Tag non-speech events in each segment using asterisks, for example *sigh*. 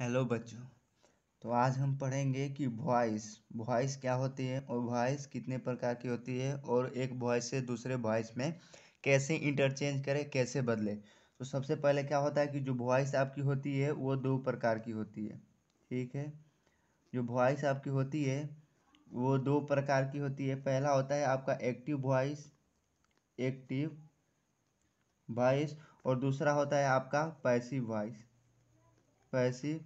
Hello बच्चों तो आज हम पढ़ेंगे कि वॉइस वॉइस क्या होती है और वॉइस कितने प्रकार की होती है और एक वॉइस से दूसरे वॉइस में कैसे इंटरचेंज करें कैसे बदले तो सबसे पहले क्या होता है कि जो वॉइस आपकी होती है वो दो प्रकार की होती है ठीक है जो वॉइस आपकी होती है वो दो प्रकार की होती है पहला होता है आपका एक्टिव वॉइस एक्टिव वॉइस और दूसरा होता है आपका पैसिव वॉइस पैसिव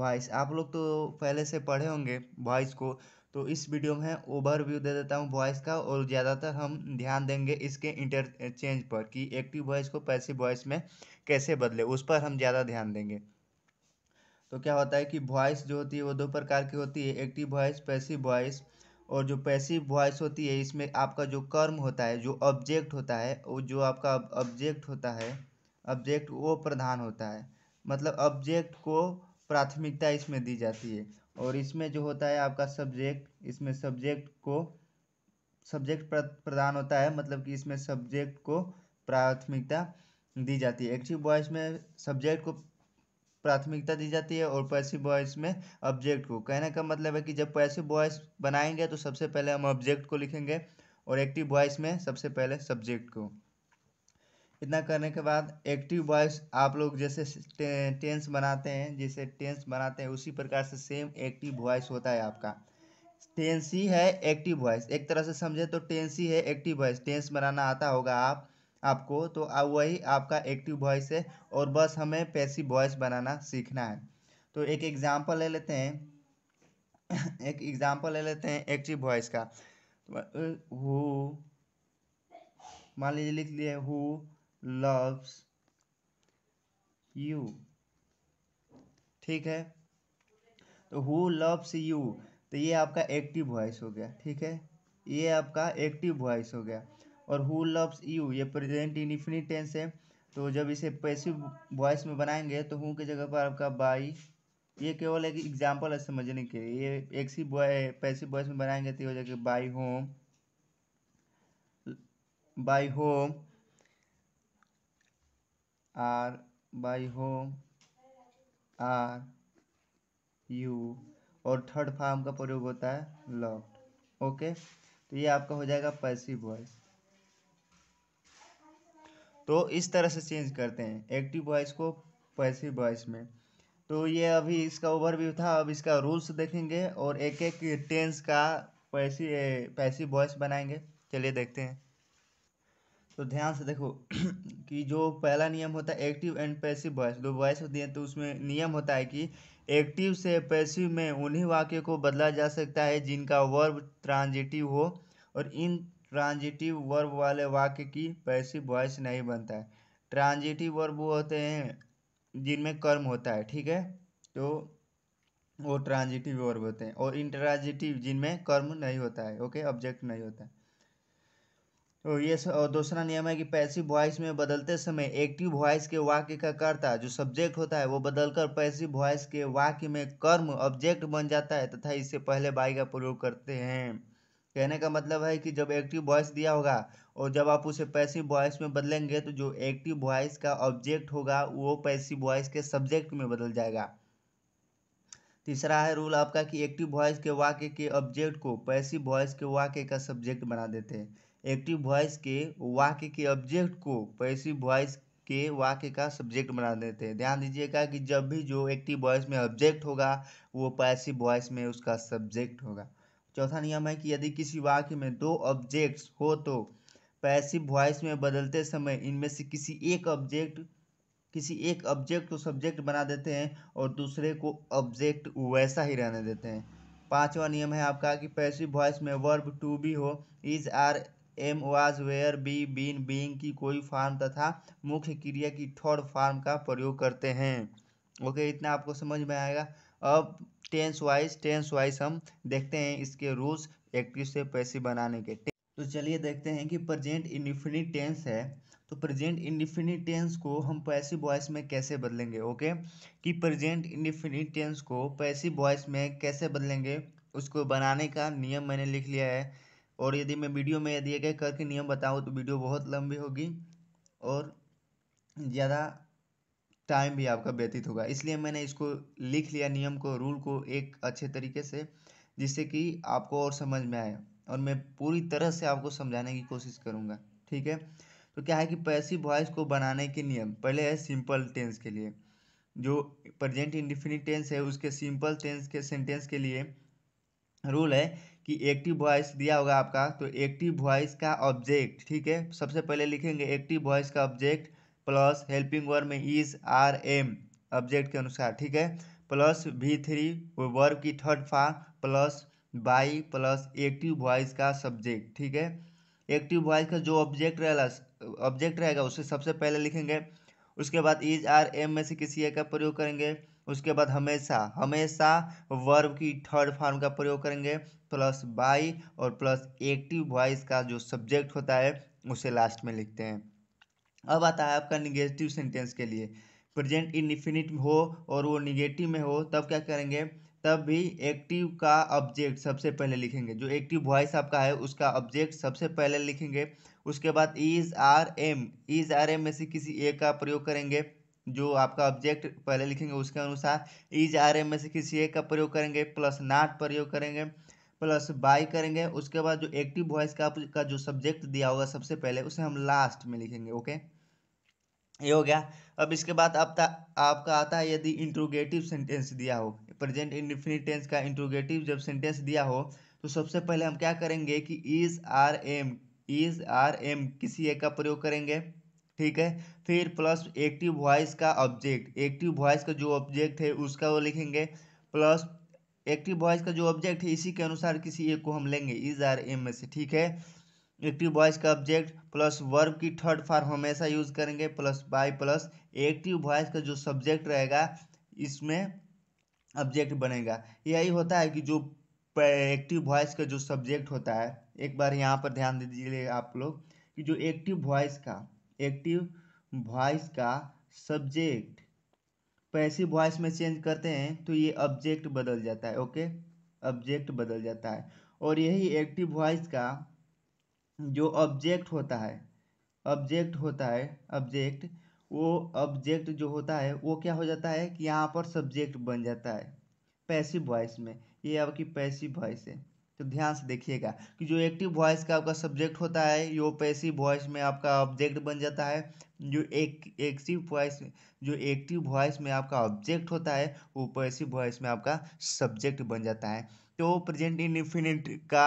वॉइस आप लोग तो पहले से पढ़े होंगे वॉइस को तो इस वीडियो में ओवरव्यू दे देता हूँ वॉइस का और ज़्यादातर हम ध्यान देंगे इसके इंटरचेंज पर कि एक्टिव वॉइस को पैसिव वॉइस में कैसे बदले उस पर हम ज़्यादा ध्यान देंगे तो क्या होता है कि वॉइस जो होती है वो दो प्रकार की होती है एक्टिव वॉइस पैसिव वॉइस और जो पैसिव वॉइस होती है इसमें आपका जो कर्म होता है जो ऑब्जेक्ट होता है वो जो आपका ऑब्जेक्ट होता है ऑब्जेक्ट वो प्रधान होता है मतलब ऑब्जेक्ट को प्राथमिकता इसमें दी जाती है और इसमें जो होता है आपका सब्जेक्ट इसमें सब्जेक्ट को सब्जेक्ट प्रदान होता है मतलब कि इसमें सब्जेक्ट को प्राथमिकता दी जाती है एक्टिव बॉयस में सब्जेक्ट को प्राथमिकता दी जाती है और पैसिव बॉयस में ऑब्जेक्ट को कहने का मतलब है कि जब पैसिव बॉयस बनाएंगे तो सबसे पहले हम ऑब्जेक्ट को लिखेंगे और एक्टिव बॉयस में सबसे पहले सब्जेक्ट को इतना करने के बाद एक्टिव वॉइस आप लोग जैसे टेंस बनाते हैं जैसे टेंस बनाते हैं उसी प्रकार से सेम एक्टिव वॉइस होता है आपका टेंस ही है एक्टिव वॉइस एक तरह से समझे तो टेंस ही है एक्टिव वॉइस टेंस बनाना आता होगा आप आपको तो वही आपका एक्टिव वॉइस है और बस हमें पैसी वॉइस बनाना सीखना है तो एक एग्जाम्पल ले लेते हैं *coughs* एक एग्जाम्पल ले लेते हैं एक्टिव वॉइस का हु तो, मान लीजिए लिख लिए हु लव्स यू ठीक है तो हु लव्स यू तो ये आपका एक्टिव वॉइस हो गया ठीक है ये आपका एक्टिव वॉइस हो गया और हु लव्स यू ये प्रेजेंट इन इन्फिनिट टेंस है तो जब इसे पैसिव वॉइस में बनाएंगे तो हु के जगह पर आपका बाई ये केवल एक एग्जाम्पल है समझने के लिए ये एक सी पैसिव वॉइस में बनाएंगे तो हो जाएगा by whom by whom are by whom are you और थर्ड फॉर्म का प्रयोग होता है लॉक्ड ओके तो ये आपका हो जाएगा पैसिव वॉइस तो इस तरह से चेंज करते हैं एक्टिव वॉइस को पैसिव वॉइस में तो ये अभी इसका ओवरव्यू था अब इसका रूल्स देखेंगे और एक एक टेंस का पैसी पैसिव वॉइस बनाएंगे चलिए देखते हैं तो ध्यान से देखो *clears throat* कि जो पहला नियम होता है एक्टिव एंड पैसिव वॉइस जो वॉइस होती है तो उसमें नियम होता है कि एक्टिव से पैसिव में उन्हीं वाक्य को बदला जा सकता है जिनका वर्ब ट्रांजिटिव हो और इन ट्रांजिटिव वर्ब वाले वाक्य की पैसिव वॉइस नहीं बनता है ट्रांजिटिव वर्ब वो होते हैं जिनमें कर्म होता है ठीक है तो वो ट्रांजिटिव वर्ब होते हैं और इंट्रांजिटिव जिनमें कर्म नहीं होता है ओके ऑब्जेक्ट नहीं होता है और तो ये और दूसरा नियम है कि पैसिव वॉइस में बदलते समय एक्टिव वॉइस के वाक्य का कर्ता जो सब्जेक्ट होता है वो बदलकर पैसिव वॉइस के वाक्य में कर्म ऑब्जेक्ट बन जाता है तथा इससे पहले बाई का प्रयोग करते हैं कहने का मतलब है कि जब एक्टिव वॉइस दिया होगा और जब आप उसे पैसिव वॉइस में बदलेंगे तो जो एक्टिव वॉइस का ऑब्जेक्ट होगा वो पैसिव वॉइस के सब्जेक्ट में बदल जाएगा तीसरा है रूल आपका कि एक्टिव वॉइस के वाक्य के ऑब्जेक्ट को पैसिव वॉइस के वाक्य का सब्जेक्ट बना देते हैं एक्टिव वॉइस के वाक्य के ऑब्जेक्ट को पैसिव वॉइस के वाक्य का सब्जेक्ट बना देते हैं ध्यान दीजिएगा कि जब भी जो एक्टिव वॉइस में ऑब्जेक्ट होगा वो पैसिव वॉइस में उसका सब्जेक्ट होगा चौथा नियम है कि यदि किसी वाक्य में दो ऑब्जेक्ट्स हो तो पैसिव वॉइस में बदलते समय इनमें से किसी एक ऑब्जेक्ट किसी एक ऑब्जेक्ट को सब्जेक्ट बना देते हैं और दूसरे को ऑब्जेक्ट वैसा ही रहने देते हैं पांचवा नियम है आपका कि पैसिव वॉइस में वर्ब टू बी हो is are am was were be been being की कोई फार्म तथा मुख्य क्रिया की थर्ड फार्म का प्रयोग करते हैं ओके इतना आपको समझ में आएगा अब टेंस वाइज टेंस वाइज हम देखते हैं इसके रूल्स एक्टिव से पैसे बनाने के तो चलिए देखते हैं कि प्रजेंट इन्फिनिट टेंस है तो प्रेजेंट इंडिफिनिट टेंस को हम पैसिव वॉइस में कैसे बदलेंगे ओके कि प्रेजेंट इंडिफिनिट टेंस को पैसिव वॉइस में कैसे बदलेंगे उसको बनाने का नियम मैंने लिख लिया है और यदि मैं वीडियो में दिए गए कर के नियम बताऊँ तो वीडियो बहुत लंबी होगी और ज़्यादा टाइम भी आपका व्यतीत होगा इसलिए मैंने इसको लिख लिया नियम को रूल को एक अच्छे तरीके से जिससे कि आपको और समझ में आए और मैं पूरी तरह से आपको समझाने की कोशिश करूँगा ठीक है तो क्या है कि पैसिव वॉइस को बनाने के नियम पहले है सिंपल टेंस के लिए जो प्रेजेंट इंडिफिनिट टेंस है उसके सिंपल टेंस के सेंटेंस के लिए रूल है कि एक्टिव वॉइस दिया होगा आपका तो एक्टिव वॉइस का ऑब्जेक्ट ठीक है सबसे पहले लिखेंगे एक्टिव वॉइस का ऑब्जेक्ट प्लस हेल्पिंग वर्ब में इज आर एम ऑब्जेक्ट के अनुसार ठीक है प्लस वी थ्री वर्ब की third form plus by plus active voice का सब्जेक्ट ठीक है एक्टिव वॉइस का जो ऑब्जेक्ट रहेगा ऑब्जेक्ट रहेगा उसे सबसे पहले लिखेंगे उसके बाद इज आर एम में से किसी एक का प्रयोग करेंगे उसके बाद हमेशा हमेशा वर्ब की थर्ड फॉर्म का प्रयोग करेंगे प्लस बाई और प्लस एक्टिव वॉइस का जो सब्जेक्ट होता है उसे लास्ट में लिखते हैं अब आता है आपका निगेटिव सेंटेंस के लिए प्रेजेंट इनफिनिट हो और वो निगेटिव में हो तब क्या करेंगे तब भी एक्टिव का ऑब्जेक्ट सबसे पहले लिखेंगे जो एक्टिव वॉइस आपका है उसका ऑब्जेक्ट सबसे पहले लिखेंगे उसके बाद is are am is are am में से किसी एक का प्रयोग करेंगे जो आपका ऑब्जेक्ट पहले लिखेंगे उसके अनुसार इज आर एम में से किसी एक का प्रयोग करेंगे प्लस नाट प्रयोग करेंगे प्लस बाई करेंगे उसके बाद जो एक्टिव वॉइस का का जो सब्जेक्ट दिया होगा सबसे पहले उसे हम लास्ट में लिखेंगे ओके ये हो गया अब इसके बाद आप आपका आता है यदि इंट्रोगेटिव सेंटेंस दिया हो प्रेजेंट इंडिफिनिट टेंस का इंट्रोगेटिव जब सेंटेंस दिया हो तो सबसे पहले हम क्या करेंगे कि is are am is are am किसी एक का प्रयोग करेंगे ठीक है फिर प्लस एक्टिव वॉइस का ऑब्जेक्ट एक्टिव वॉइस का जो ऑब्जेक्ट है उसका वो लिखेंगे प्लस एक्टिव वॉइस का जो ऑब्जेक्ट है इसी के अनुसार किसी एक को हम लेंगे इज आर एम में से ठीक है एक्टिव वॉइस का ऑब्जेक्ट प्लस वर्ब की थर्ड फॉर्म हमेशा यूज़ करेंगे plus by plus active voice का जो सब्जेक्ट रहेगा इसमें ऑब्जेक्ट बनेगा यही होता है कि जो एक्टिव वॉइस का जो सब्जेक्ट होता है एक बार यहाँ पर ध्यान दीजिए आप लोग कि जो एक्टिव वॉइस का एक्टिव वॉइस का सब्जेक्ट पैसिव वॉइस में चेंज करते हैं तो ये ऑब्जेक्ट बदल जाता है ओके ऑब्जेक्ट बदल जाता है और यही एक्टिव वॉइस का जो ऑब्जेक्ट होता है ऑब्जेक्ट होता है ऑब्जेक्ट वो ऑब्जेक्ट जो होता है वो क्या हो जाता है कि यहाँ पर सब्जेक्ट बन जाता है पैसिव वॉइस में ये आपकी पैसिव वॉइस है तो ध्यान से देखिएगा कि जो एक्टिव वॉइस का आपका सब्जेक्ट होता है यो पैसिव वॉइस में आपका ऑब्जेक्ट बन जाता है जो एक एक्टिव वॉइस जो एक्टिव वॉइस में आपका ऑब्जेक्ट होता है वो पैसिव वॉइस में आपका सब्जेक्ट बन जाता है तो प्रेजेंट इंडिफिनिट का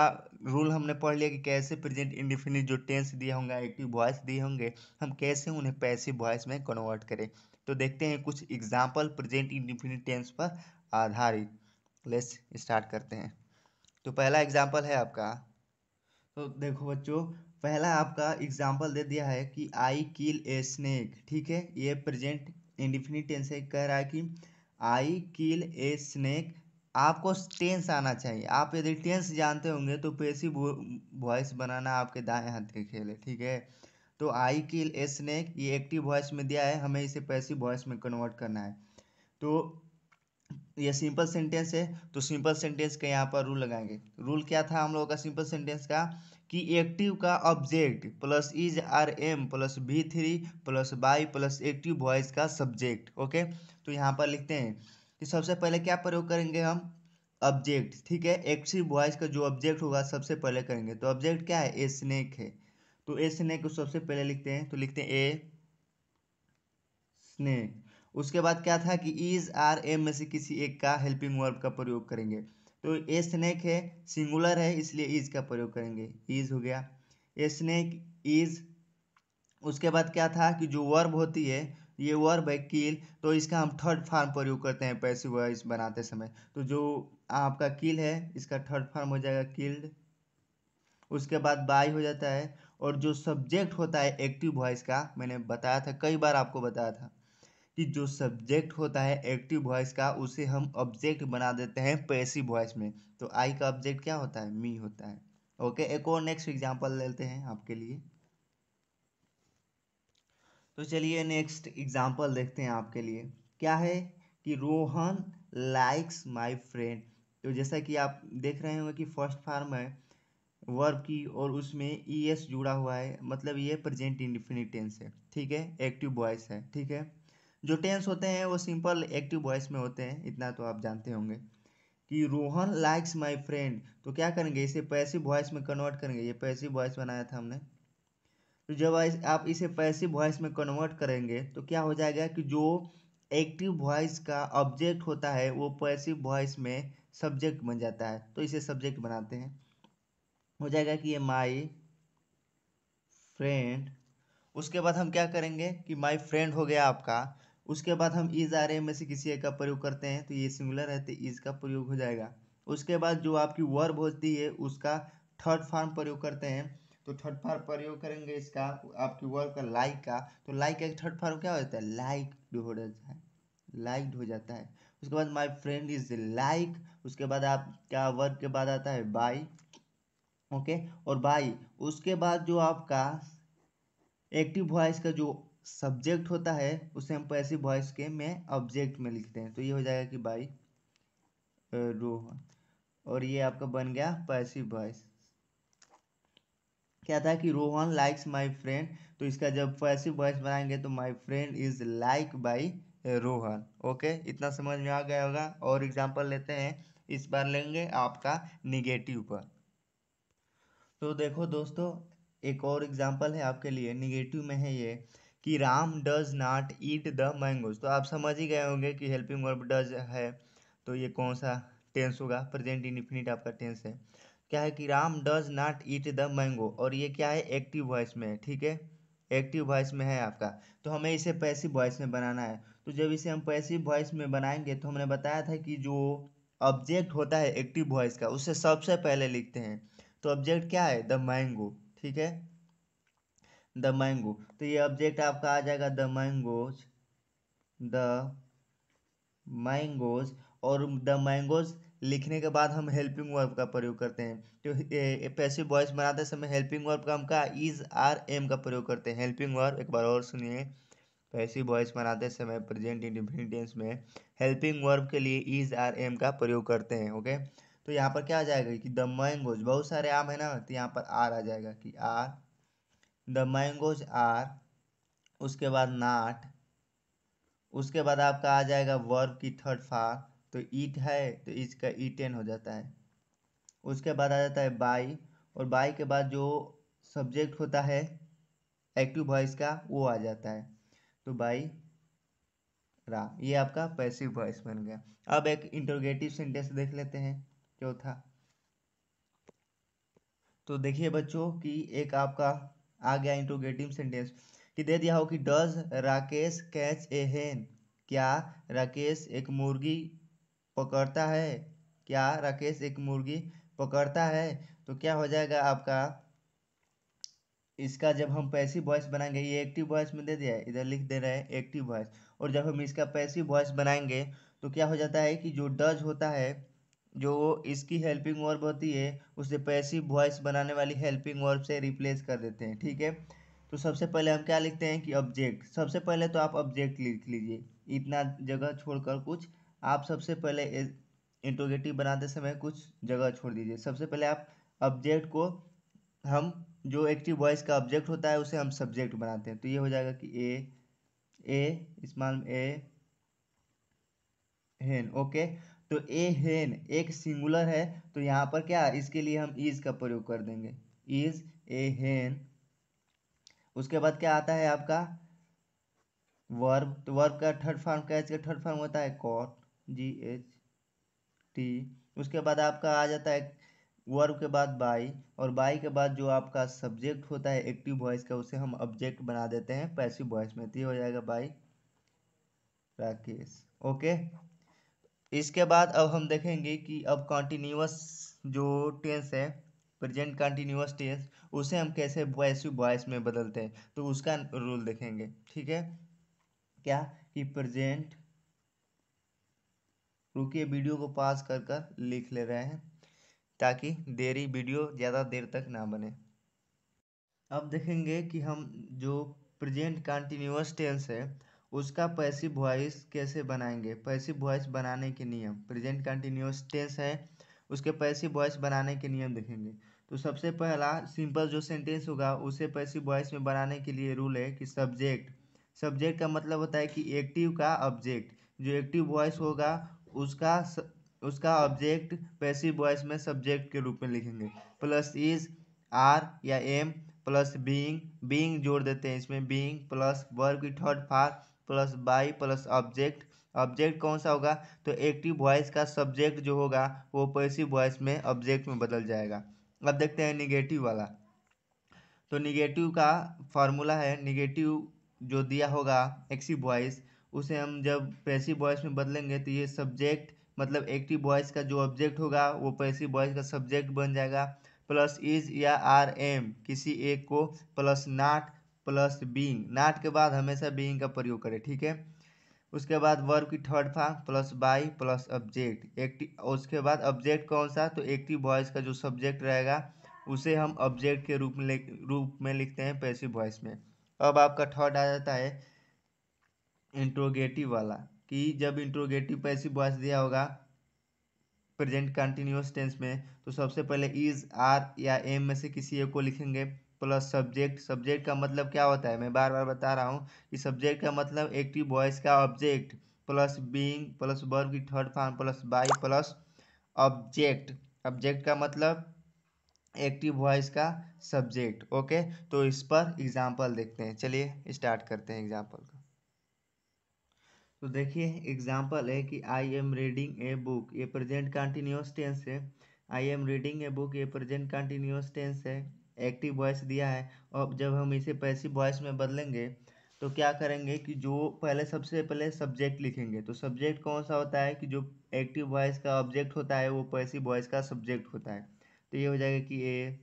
रूल हमने पढ़ लिया कि कैसे प्रेजेंट इंडिफिनिट जो टेंस दिए होंगे एक्टिव वॉइस दिए होंगे हम कैसे उन्हें पैसिव वॉइस में कन्वर्ट करें तो देखते हैं कुछ एग्जाम्पल प्रेजेंट इंडिफिनिट टेंस पर आधारित लेट्स स्टार्ट करते हैं तो पहला एग्जाम्पल है आपका तो देखो बच्चों पहला आपका एग्जाम्पल दे दिया है कि आई किल ए स्नेक ठीक है ये प्रेजेंट इंडिफिनिट टेंस है कह रहा है कि आई किल ए स्नेक आपको टेंस आना चाहिए आप यदि टेंस जानते होंगे तो पेसी वॉइस बनाना आपके दाएं हाथ के खेल है ठीक है तो आई किल ए स्नेक ये एक्टिव वॉइस में दिया है हमें इसे पैसिव वॉइस में कन्वर्ट करना है तो ये सिंपल सेंटेंस है तो सिंपल सेंटेंस का यहाँ पर रूल लगाएंगे रूल क्या था हम लोगों का सिंपल सेंटेंस का कि एक्टिव का object plus is are am plus V three plus by plus active voice का सब्जेक्ट ओके तो यहाँ पर लिखते हैं कि सबसे पहले क्या प्रयोग करेंगे हम ऑब्जेक्ट ठीक है एक्टिव वॉइस का जो ऑब्जेक्ट होगा सबसे पहले करेंगे तो ऑब्जेक्ट क्या है ए स्नेक है तो ए स्नेक को सबसे पहले लिखते हैं तो लिखते हैं ए स्नेक उसके बाद क्या था कि इज आर एम में से किसी एक का हेल्पिंग वर्ब का प्रयोग करेंगे तो ए स्नैक है सिंगुलर है इसलिए इज का प्रयोग करेंगे इज हो गया ए स्नैक इज उसके बाद क्या था कि जो वर्ब होती है ये वर्ब है कील तो इसका हम थर्ड फार्म प्रयोग करते हैं पैसे वॉइस बनाते समय तो जो आपका कील है इसका थर्ड फार्म हो जाएगा किल्ड उसके बाद बाई हो जाता है और जो सब्जेक्ट होता है एक्टिव वॉइस का मैंने बताया था कई बार आपको बताया था कि जो सब्जेक्ट होता है एक्टिव वॉइस का उसे हम ऑब्जेक्ट बना देते हैं पैसिव वॉइस में तो आई का ऑब्जेक्ट क्या होता है मी होता है ओके एक और नेक्स्ट एग्जाम्पल लेते हैं आपके लिए तो चलिए नेक्स्ट एग्जाम्पल देखते हैं आपके लिए क्या है कि रोहन लाइक्स माई फ्रेंड तो जैसा कि आप देख रहे होंगे कि फर्स्ट फार्म है वर्ब की और उसमें ई एस जुड़ा हुआ है मतलब ये प्रेजेंट इंडिफिनिटेंस है ठीक है एक्टिव वॉइस है ठीक है जो टेंस होते हैं वो सिंपल एक्टिव वॉइस में होते हैं इतना तो आप जानते होंगे कि रोहन लाइक्स माई फ्रेंड तो क्या करेंगे इसे पैसि वॉइस में कन्वर्ट करेंगे ये पैसि वॉइस बनाया था हमने तो जब आप इसे पैसि वॉइस में कन्वर्ट करेंगे तो क्या हो जाएगा कि जो एक्टिव वॉइस का ऑब्जेक्ट होता है वो पैसिव वॉइस में सब्जेक्ट बन जाता है तो इसे सब्जेक्ट बनाते हैं हो जाएगा कि ये माई फ्रेंड उसके बाद हम क्या करेंगे कि माई फ्रेंड हो गया आपका उसके बाद हम इज़ आ रहे में से किसी एक का प्रयोग करते हैं तो ये सिंगुलर है तो इज़ का प्रयोग हो जाएगा उसके बाद जो आपकी वर्ब होती है उसका थर्ड फॉर्म प्रयोग करते हैं तो थर्ड फॉर्म प्रयोग करेंगे इसका आपकी वर्ब का लाइक का तो लाइक का थर्ड फॉर्म क्या हो जाता है लाइक हो जाता है लाइक हो जाता है उसके बाद माई फ्रेंड इज लाइक उसके बाद आप क्या वर्ब के बाद आता है बाई ओके okay? और बाई उसके बाद जो आपका एक्टिव वॉइस का जो सब्जेक्ट होता है उसे हम पैसिव वॉइस के में ऑब्जेक्ट में लिखते हैं तो ये हो जाएगा कि बाई रोहन और ये आपका बन गया पैसिव वॉइस क्या था कि रोहन लाइक्स माय फ्रेंड तो इसका जब पैसिव वॉइस बनाएंगे तो my friend is like by Rohan okay इतना समझ में आ गया होगा और एग्जांपल लेते हैं इस बार लेंगे आपका निगेटिव पर तो देखो दोस्तों एक और एग्जांपल है आपके लिए निगेटिव में है ये कि Ram does not eat the mangoes तो आप समझ ही गए होंगे कि हेल्पिंग वर्ब डज है तो ये कौन सा टेंस होगा प्रेजेंट इनफिनिट आपका टेंस है क्या है कि Ram does not eat the mango और ये क्या है एक्टिव वॉइस में ठीक है एक्टिव वॉइस में है आपका तो हमें इसे पैसिव वॉइस में बनाना है तो जब इसे हम पैसिव वॉइस में बनाएंगे तो हमने बताया था कि जो ऑब्जेक्ट होता है एक्टिव वॉइस का उसे सबसे पहले लिखते हैं तो ऑब्जेक्ट क्या है द मैंगो ठीक है द मैंगो तो ये ऑब्जेक्ट आपका आ जाएगा द मैंगोज द मैंगोज और द मैंगोज लिखने के बाद हम हेल्पिंग वर्ब का प्रयोग करते हैं तो पैसिव वॉइस बनाते समय हेल्पिंग वर्ब का हम का इज आर एम का प्रयोग करते हैं हेल्पिंग वर्ब एक बार और सुनिए पैसिव वॉइस बनाते समय प्रेजेंट इंडिफिनिट टेंस में हेल्पिंग वर्ब के लिए इज आर एम का प्रयोग करते हैं ओके तो यहाँ पर क्या आ जाएगा कि द मैंगोज बहुत सारे आम है ना तो यहाँ पर आर आ जाएगा कि आर द मैंगोज आर उसके बाद नाट उसके बाद आपका आ जाएगा वर्ब की थर्ड फार तो ईट है तो इसका ईटेन हो जाता है उसके बाद आ जाता है बाई और बाई के बाद जो सब्जेक्ट होता है एक्टिव वॉइस का वो आ जाता है तो बाई रा ये आपका पैसिव वॉइस बन गया अब एक इंटरोगेटिव सेंटेंस देख लेते हैं चौथा तो देखिए बच्चों कि एक आपका आ गया इंट्रोगेटिव सेंटेंस कि दे दिया हो कि डज राकेश कैच ए हेन क्या राकेश एक मुर्गी पकड़ता है क्या राकेश एक मुर्गी पकड़ता है तो क्या हो जाएगा आपका इसका जब हम पैसिव वॉइस बनाएंगे ये एक्टिव वॉइस में दे दिया है इधर लिख दे रहे हैं एक्टिव वॉइस और जब हम इसका पैसिव वॉइस बनाएंगे तो क्या हो जाता है कि जो डज होता है जो इसकी हेल्पिंग वर्ब होती है उसे पैसिव वॉइस बनाने वाली हेल्पिंग वर्ब से रिप्लेस कर देते हैं ठीक है तो सबसे पहले हम क्या लिखते हैं कि ऑब्जेक्ट सबसे पहले तो आप ऑब्जेक्ट लिख लीजिए इतना जगह छोड़कर कुछ आप सबसे पहले इंटोगेटिव बनाते समय कुछ जगह छोड़ दीजिए सबसे पहले आप ऑब्जेक्ट को हम जो एक्टिव वॉइस का ऑब्जेक्ट होता है उसे हम सब्जेक्ट बनाते हैं तो ये हो जाएगा कि ए ए स्मॉल ए हेन ओके तो ए हेन एक सिंगुलर है तो यहाँ पर क्या इसके लिए हम इज का प्रयोग कर देंगे इज ए हेन उसके बाद क्या आता है आपका वर्ब तो वर्ब का थर्ड फॉर्म क्या है थर्ड फॉर्म होता है कॉट जी एच टी उसके बाद आपका आ जाता है वर्ब के बाद बाई और बाई के बाद जो आपका सब्जेक्ट होता है एक्टिव वॉइस का उसे हम ऑब्जेक्ट बना देते हैं पैसिव वॉइस में तो ये हो जाएगा बाई राकेश ओके इसके बाद अब हम देखेंगे कि अब कॉन्टीन्यूस जो टेंस है प्रेजेंट कॉन्टीन्यूस टेंस उसे हम कैसे वॉइस वॉइस में बदलते हैं तो उसका रोल देखेंगे ठीक है क्या कि प्रेजेंट रुकिए वीडियो को पास कर कर लिख ले रहे हैं ताकि देरी वीडियो ज़्यादा देर तक ना बने अब देखेंगे कि हम जो प्रेजेंट कॉन्टीन्यूस टेंस है उसका पैसिव वॉइस कैसे बनाएंगे पैसिव वॉइस बनाने के नियम प्रेजेंट कंटिन्यूस टेंस है उसके पैसिव वॉइस बनाने के नियम देखेंगे तो सबसे पहला सिंपल जो सेंटेंस होगा उसे पैसिव वॉइस में बनाने के लिए रूल है कि सब्जेक्ट सब्जेक्ट का मतलब होता है कि एक्टिव का ऑब्जेक्ट जो एक्टिव वॉइस होगा उसका उसका ऑब्जेक्ट पैसिव वॉइस में सब्जेक्ट के रूप में लिखेंगे प्लस इज आर या एम प्लस बींग बींग जोड़ देते हैं इसमें बींग प्लस वर्ब की third form plus by plus object object कौन सा होगा तो एक्टिव वॉइस का सब्जेक्ट जो होगा वो पैसिव वॉइस में ऑब्जेक्ट में बदल जाएगा अब देखते हैं निगेटिव वाला तो निगेटिव का फार्मूला है निगेटिव जो दिया होगा एक्सी वॉइस उसे हम जब पैसिव वॉइस में बदलेंगे तो ये सब्जेक्ट मतलब एक्टिव वॉइस का जो ऑब्जेक्ट होगा वो पैसिव वॉइस का सब्जेक्ट बन जाएगा प्लस इज या आर एम किसी एक को plus not plus being not के बाद हमेशा बींग का प्रयोग करें ठीक है उसके बाद वर्ब की third form plus by plus object active उसके बाद ऑब्जेक्ट कौन सा तो एक्टिव वॉइस का जो सब्जेक्ट रहेगा उसे हम ऑब्जेक्ट के रूप में रूप में लिखते हैं पैसिव वॉइस में अब आपका थर्ड आ जाता है इंट्रोगेटिव वाला कि जब इंट्रोगेटिव पैसिव वॉइस दिया होगा प्रेजेंट कंटिन्यूस टेंस में तो सबसे पहले इज आर या एम में से किसी एक को लिखेंगे प्लस सब्जेक्ट सब्जेक्ट का मतलब क्या होता है मैं बार बार बता रहा हूँ कि सब्जेक्ट का मतलब एक्टिव वॉइस का object plus being plus verb की third form plus by plus object object का मतलब एक्टिव वॉइस का सब्जेक्ट ओके तो इस पर एग्जाम्पल देखते हैं चलिए स्टार्ट करते हैं एग्जाम्पल का तो देखिए एग्जाम्पल है कि I am reading a book ये प्रेजेंट कंटिन्यूस टेंस है I am reading a book ये प्रेजेंट कंटिन्यूस टेंस है एक्टिव वॉइस दिया है और जब हम इसे पैसिव वॉइस में बदलेंगे तो क्या करेंगे कि जो पहले सबसे पहले सब्जेक्ट लिखेंगे तो सब्जेक्ट कौन सा होता है कि जो एक्टिव वॉइस का ऑब्जेक्ट होता है वो पैसिव वॉइस का सब्जेक्ट होता है तो ये हो जाएगा कि ए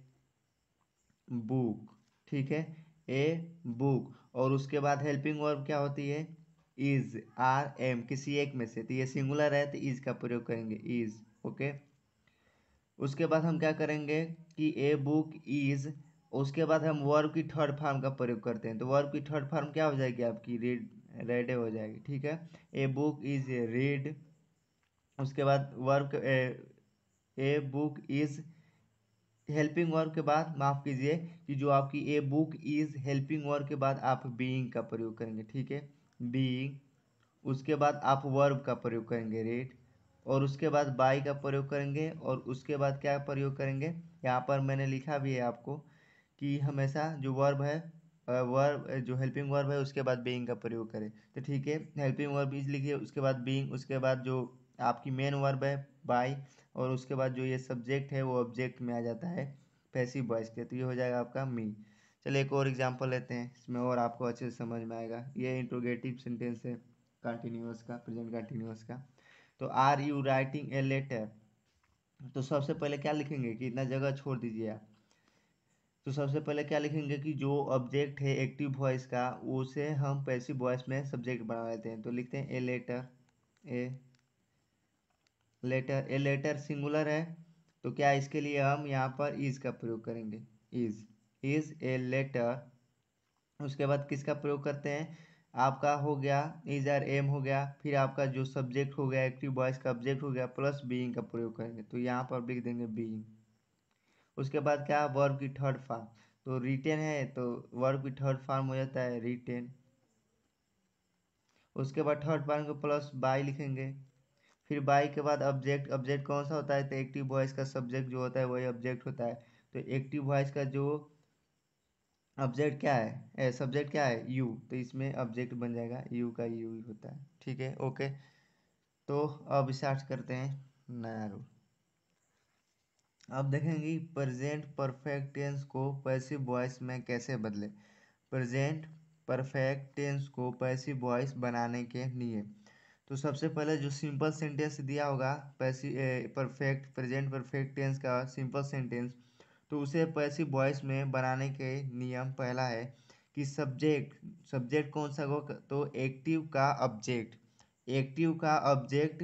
बुक ठीक है ए बुक और उसके बाद हेल्पिंग वर्ब क्या होती है इज आर एम किसी एक में से तो ये सिंगुलर है तो इज का प्रयोग करेंगे इज ओके उसके बाद हम क्या करेंगे कि ए बुक इज़ उसके बाद हम वर्ब की थर्ड फार्म का प्रयोग करते हैं तो वर्ब की थर्ड फार्म क्या हो जाएगी आपकी रीड रेड हो जाएगी ठीक है a book is a read उसके बाद verb a book is helping verb के बाद माफ़ कीजिए कि जो आपकी a book is helping verb के बाद आप बीइंग का प्रयोग करेंगे ठीक है बीइंग उसके बाद आप वर्ब का प्रयोग करेंगे रेड और उसके बाद बाई का प्रयोग करेंगे और उसके बाद क्या प्रयोग करेंगे यहाँ पर मैंने लिखा भी है आपको कि हमेशा जो वर्ब है वर्ब जो हेल्पिंग वर्ब है उसके बाद बीइंग का प्रयोग करें तो ठीक है हेल्पिंग वर्ब इज लिखिए उसके बाद बीइंग उसके बाद जो आपकी मेन वर्ब है बाई और उसके बाद जो ये सब्जेक्ट है वो ऑब्जेक्ट में आ जाता है पैसिव वॉइस के तो ये हो जाएगा आपका मी चलिए एक और एग्जाम्पल लेते हैं इसमें और आपको अच्छे से समझ में आएगा ये इंट्रोगेटिव सेंटेंस है कंटिन्यूस का प्रेजेंट कंटिन्यूस का तो are you writing a letter तो सबसे पहले क्या लिखेंगे कि इतना जगह छोड़ दीजिए आप तो सबसे पहले क्या लिखेंगे कि जो ऑब्जेक्ट है एक्टिव वॉइस का उसे हम पैसिव वॉइस में सब्जेक्ट बना लेते हैं तो लिखते हैं a letter a letter a letter singular है तो क्या इसके लिए हम यहाँ पर इज का प्रयोग करेंगे इज इज ए लेटर उसके बाद किसका प्रयोग करते हैं आपका हो गया इज आर एम हो गया फिर आपका जो सब्जेक्ट हो गया एक्टिव वॉइस का ऑब्जेक्ट हो गया प्लस बीइंग का प्रयोग करेंगे तो यहाँ पर लिख देंगे बीइंग उसके बाद क्या वर्ब की थर्ड फार्म तो रिटेन है तो वर्ब की थर्ड फार्म हो जाता है रिटेन उसके बाद थर्ड फार्म को प्लस बाई लिखेंगे फिर बाई के बाद ऑब्जेक्ट ऑब्जेक्ट कौन सा होता है तो एक्टिव वॉइस का सब्जेक्ट जो होता है वही ऑब्जेक्ट होता है तो एक्टिव वॉइस का जो ऑब्जेक्ट क्या है सब्जेक्ट क्या है यू तो इसमें ऑब्जेक्ट बन जाएगा यू का यू होता है ठीक है ओके तो अब स्टार्ट करते हैं नया रूल अब देखेंगे प्रेजेंट परफेक्ट टेंस को पैसिव वॉइस में कैसे बदले प्रेजेंट परफेक्ट टेंस को पैसिव वॉइस बनाने के लिए तो सबसे पहले जो सिंपल सेंटेंस दिया होगा passive perfect present perfect tense का सिंपल सेंटेंस तो उसे पैसिव वॉइस में बनाने के नियम पहला है कि सब्जेक्ट सब्जेक्ट कौन सा हो तो एक्टिव का ऑब्जेक्ट एक्टिव का ऑब्जेक्ट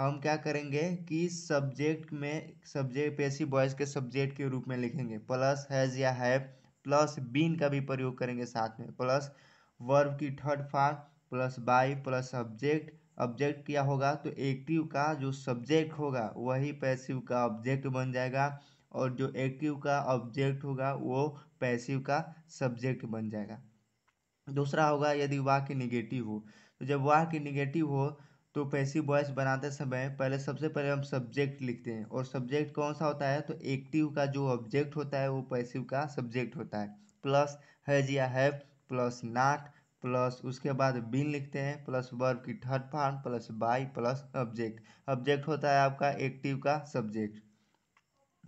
हम क्या करेंगे कि सब्जेक्ट में सब्जेक्ट पैसिव वॉइस के सब्जेक्ट के रूप में लिखेंगे प्लस हैज़ या है प्लस बीन का भी प्रयोग करेंगे साथ में प्लस वर्ब की third form plus by plus subject object क्या होगा तो एक्टिव का जो सब्जेक्ट होगा वही पैसिव का ऑब्जेक्ट बन जाएगा और जो एक्टिव का ऑब्जेक्ट होगा वो पैसिव का सब्जेक्ट बन जाएगा दूसरा होगा यदि वाक्य निगेटिव हो तो जब वाक्य निगेटिव हो तो पैसिव वॉइस बनाते समय पहले सबसे पहले हम सब्जेक्ट लिखते हैं और सब्जेक्ट कौन सा होता है तो एक्टिव का जो ऑब्जेक्ट होता है वो पैसिव का सब्जेक्ट होता है प्लस हैज या है प्लस नाट प्लस उसके बाद बिन लिखते हैं प्लस वर्ब की third form plus by plus object object होता है आपका एक्टिव का सब्जेक्ट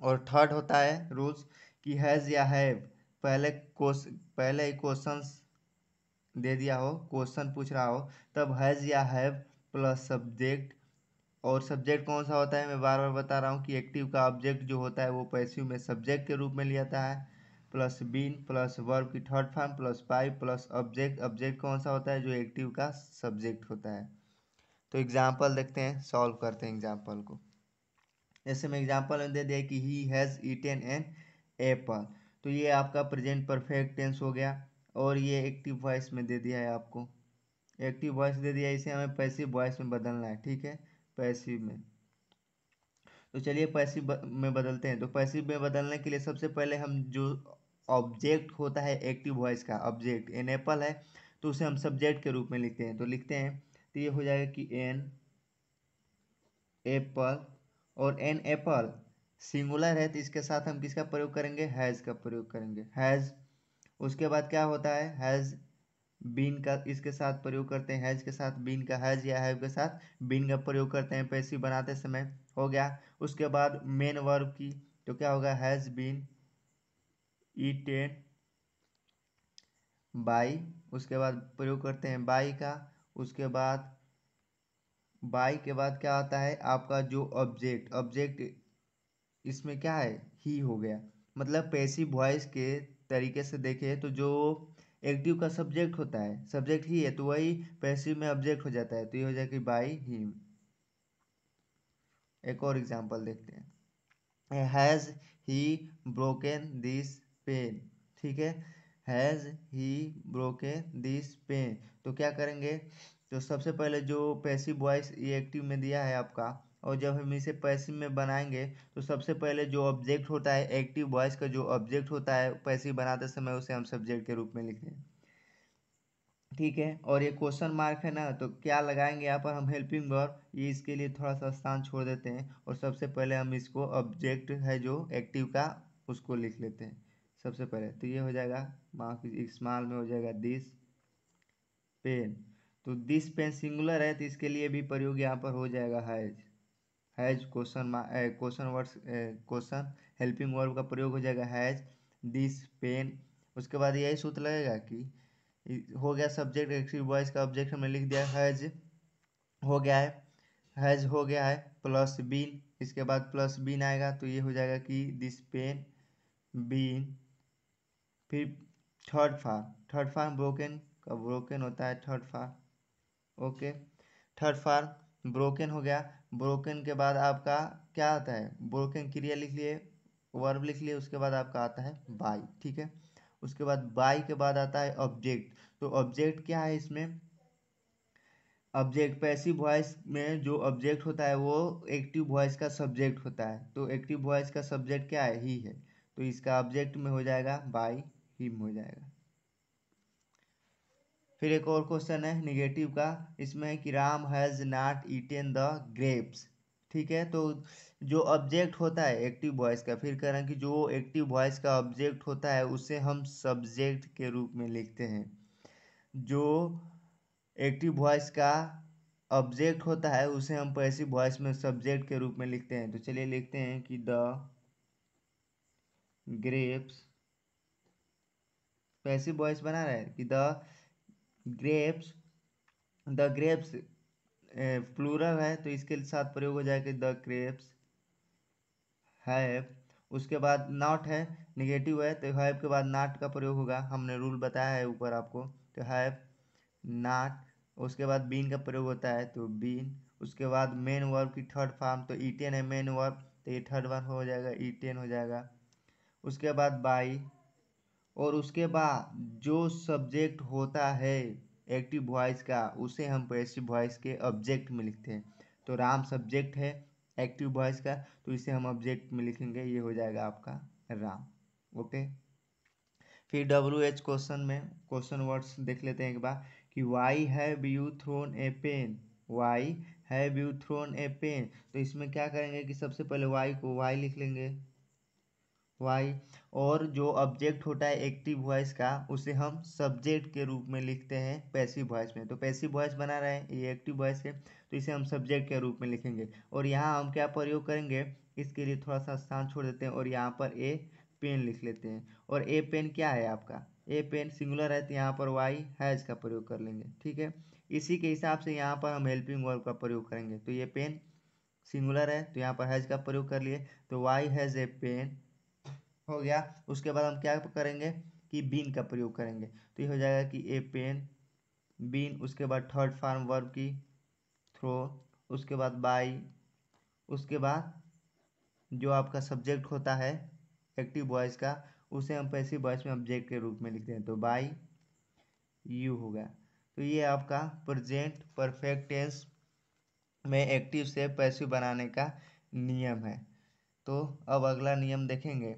और थर्ड होता है रूल्स कि हैज़ या हैव पहले कोस पहले ही क्वेश्चन दे दिया हो क्वेश्चन पूछ रहा हो तब हैज़ या हैव प्लस सब्जेक्ट और सब्जेक्ट कौन सा होता है मैं बार बार बता रहा हूँ कि एक्टिव का ऑब्जेक्ट जो होता है वो पैसिव में सब्जेक्ट के रूप में लिया जाता है प्लस बीन प्लस वर्ब की third form plus five plus object object कौन सा होता है जो एक्टिव का सब्जेक्ट होता है तो एग्जाम्पल देखते हैं सॉल्व करते हैं एग्जाम्पल को जैसे मैं एग्जाम्पल में दे दिया कि he has eaten an apple तो ये आपका प्रेजेंट परफेक्ट टेंस हो गया और ये एक्टिव वॉइस में दे दिया है आपको एक्टिव वॉइस दे दिया इसे हमें पैसिव वॉइस में बदलना है ठीक है पैसिव में तो चलिए पैसिव में बदलते हैं तो पैसिव में बदलने के लिए सबसे पहले हम जो ऑब्जेक्ट होता है एक्टिव वॉइस का ऑब्जेक्ट एन एप्पल है तो उसे हम सब्जेक्ट के रूप में लिखते हैं तो लिखते हैं तो ये हो जाएगा कि एन एप्पल और एन एप्पल सिंगुलर है तो इसके साथ हम किसका प्रयोग करेंगे हैज़ का प्रयोग करेंगे हैज़ उसके बाद क्या होता है हैज़ बीन का इसके साथ प्रयोग करते हैं हैज के साथ बीन का हैज या हैव के साथ बीन का प्रयोग करते हैं पैसिव बनाते समय हो गया उसके बाद मेन वर्ब की तो क्या होगा हैज़ बीन ईटेन बाई उसके बाद प्रयोग करते हैं बाई का उसके बाद बाई के बाद क्या आता है आपका जो ऑब्जेक्ट ऑब्जेक्ट इसमें क्या है ही हो गया मतलब पैसिव वॉइस के तरीके से देखें तो जो एक्टिव का सब्जेक्ट होता है सब्जेक्ट ही है तो वही पैसिव में ऑब्जेक्ट हो जाता है तो ये हो जाएगा कि बाई ही एक और एग्जाम्पल देखते हैं has he broken this pen ठीक है has he broken this pen तो क्या करेंगे तो सबसे पहले जो पैसिव वॉइस ये एक्टिव में दिया है आपका और जब हम इसे पैसिव में बनाएंगे तो सबसे पहले जो ऑब्जेक्ट होता है एक्टिव वॉइस का जो ऑब्जेक्ट होता है पैसिव बनाते समय उसे हम सब्जेक्ट के रूप में लिखें ठीक है और ये क्वेश्चन मार्क है ना तो क्या लगाएंगे यहाँ पर हम हेल्पिंग वर्ब ये इसके लिए थोड़ा सा स्थान छोड़ देते हैं और सबसे पहले हम इसको ऑब्जेक्ट है जो एक्टिव का उसको लिख लेते हैं सबसे पहले तो ये हो जाएगा माफ इस्माल में हो जाएगा दिस पेन तो दिस पेन सिंगुलर है तो इसके लिए भी प्रयोग यहाँ पर हो जाएगा has has question question words question helping verb का प्रयोग हो जाएगा हैज दिस पेन उसके बाद यही सूत्र लगेगा कि हो गया सब्जेक्ट एक्टिव वॉइस का ऑब्जेक्ट हमने लिख दिया हैज हो गया है हैज हो गया है प्लस बीन इसके बाद प्लस बीन आएगा तो ये हो जाएगा कि दिस पेन बीन फिर third form third form broken का ब्रोकन होता है third form okay third form broken हो गया ब्रोकन के बाद आपका क्या आता है ब्रोकन क्रिया लिख लिए वर्ब लिख लिए उसके बाद आपका आता है बाई ठीक है उसके बाद बाई के बाद आता है ऑब्जेक्ट तो ऑब्जेक्ट क्या है इसमें ऑब्जेक्ट पैसिव वॉइस में जो ऑब्जेक्ट होता है वो एक्टिव वॉइस का सब्जेक्ट होता है तो एक्टिव वॉइस का सब्जेक्ट क्या है ही है तो इसका ऑब्जेक्ट में हो जाएगा बाई हिम हो जाएगा फिर एक और क्वेश्चन है निगेटिव का इसमें है कि Ram has not eaten the grapes ठीक है तो जो ऑब्जेक्ट होता है एक्टिव वॉइस का फिर कह रहे हैं कि जो एक्टिव वॉइस का ऑब्जेक्ट होता है उसे हम सब्जेक्ट के रूप में लिखते हैं जो एक्टिव वॉइस का ऑब्जेक्ट होता है उसे हम पैसिव वॉइस में सब्जेक्ट के रूप में लिखते हैं तो चलिए लिखते हैं कि द ग्रेप्स पैसिव वॉइस बना रहे कि the grapes the grapes plural है तो इसके साथ प्रयोग हो जाएगा द ग्रेप्स है उसके बाद नॉट है निगेटिव है तो हैव के बाद नाट का प्रयोग होगा हमने रूल बताया है ऊपर आपको तो हैव नाट उसके बाद बीन का प्रयोग होता है तो बीन उसके बाद मेन वर्ब की थर्ड फॉर्म तो ई टेन है मेन वर्ब तो ये थर्ड वर्ब हो जाएगा ई टेन हो जाएगा उसके बाद बाई और उसके बाद जो सब्जेक्ट होता है एक्टिव वॉइस का उसे हम पैसिव वॉइस के ऑब्जेक्ट में लिखते हैं तो राम सब्जेक्ट है एक्टिव वॉइस का तो इसे हम ऑब्जेक्ट में लिखेंगे ये हो जाएगा आपका राम ओके फिर डब्ल्यू एच क्वेश्चन में क्वेश्चन वर्ड्स देख लेते हैं एक बार कि why have you thrown a pen why have you thrown a pen तो इसमें क्या करेंगे कि सबसे पहले वाई को वाई लिख लेंगे वाई और जो ऑब्जेक्ट होता है एक्टिव वॉइस का उसे हम सब्जेक्ट के रूप में लिखते हैं पैसिव वॉइस में तो पैसिव वॉइस बना रहे हैं ये एक्टिव वॉइस है तो इसे हम सब्जेक्ट के रूप में लिखेंगे और यहाँ हम क्या प्रयोग करेंगे इसके लिए थोड़ा सा स्थान छोड़ देते हैं और यहाँ पर ए पेन लिख लेते हैं और ए पेन क्या है आपका ए पेन सिंगुलर है तो यहाँ पर वाई हैज का प्रयोग कर लेंगे ठीक है इसी के हिसाब से यहाँ पर हम हेल्पिंग वर्ब का प्रयोग करेंगे तो ये पेन सिंगुलर है तो यहाँ पर हैज का प्रयोग कर लिए तो वाई हैज़ ए पेन हो गया उसके बाद हम क्या करेंगे कि बीन का प्रयोग करेंगे तो ये हो जाएगा कि ए पेन बीन उसके बाद थर्ड फार्म वर्ब की थ्रो उसके बाद बाई उसके बाद जो आपका सब्जेक्ट होता है एक्टिव वॉइस का उसे हम पैसिव वॉइस में ऑब्जेक्ट के रूप में लिखते हैं तो बाई यू होगा तो ये आपका प्रजेंट परफेक्ट टेंस में एक्टिव से पैसिव बनाने का नियम है तो अब अगला नियम देखेंगे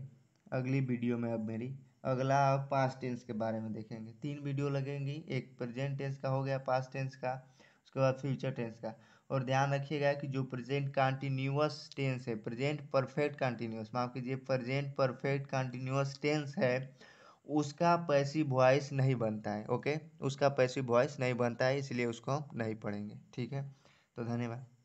अगली वीडियो में अब मेरी अगला अब पास्ट टेंस के बारे में देखेंगे तीन वीडियो लगेंगी एक प्रेजेंट टेंस का हो गया पास्ट टेंस का उसके बाद फ्यूचर टेंस का और ध्यान रखिएगा कि जो प्रेजेंट कॉन्टिन्यूस टेंस है प्रेजेंट परफेक्ट कॉन्टीन्यूअस माफ कीजिए प्रेजेंट परफेक्ट कॉन्टीन्यूअस टेंस है उसका पैसी वॉइस नहीं बनता है ओके उसका पैसी वॉइस नहीं बनता है इसलिए उसको हम नहीं पढ़ेंगे ठीक है तो धन्यवाद